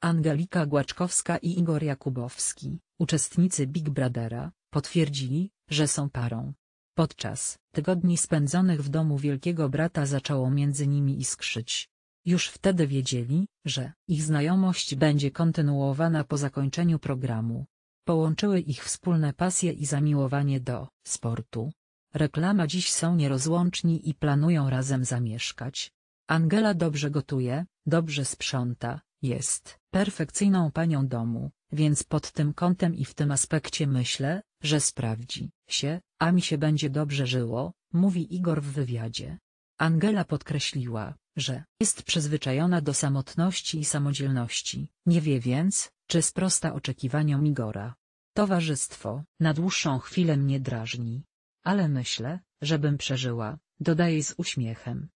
Angelika Głaczkowska i Igor Jakubowski, uczestnicy Big Brothera, potwierdzili, że są parą. Podczas tygodni spędzonych w domu Wielkiego Brata zaczęło między nimi iskrzyć. Już wtedy wiedzieli, że ich znajomość będzie kontynuowana po zakończeniu programu. Połączyły ich wspólne pasje i zamiłowanie do sportu. Reklama dziś są nierozłączni i planują razem zamieszkać. Angela dobrze gotuje, dobrze sprząta, jest perfekcyjną panią domu, więc pod tym kątem i w tym aspekcie myślę, że sprawdzi się, a mi się będzie dobrze żyło, mówi Igor w wywiadzie. Angela podkreśliła, że jest przyzwyczajona do samotności i samodzielności, nie wie więc, czy sprosta oczekiwaniom Igora. Towarzystwo na dłuższą chwilę mnie drażni. Ale myślę, żebym przeżyła, dodaje z uśmiechem.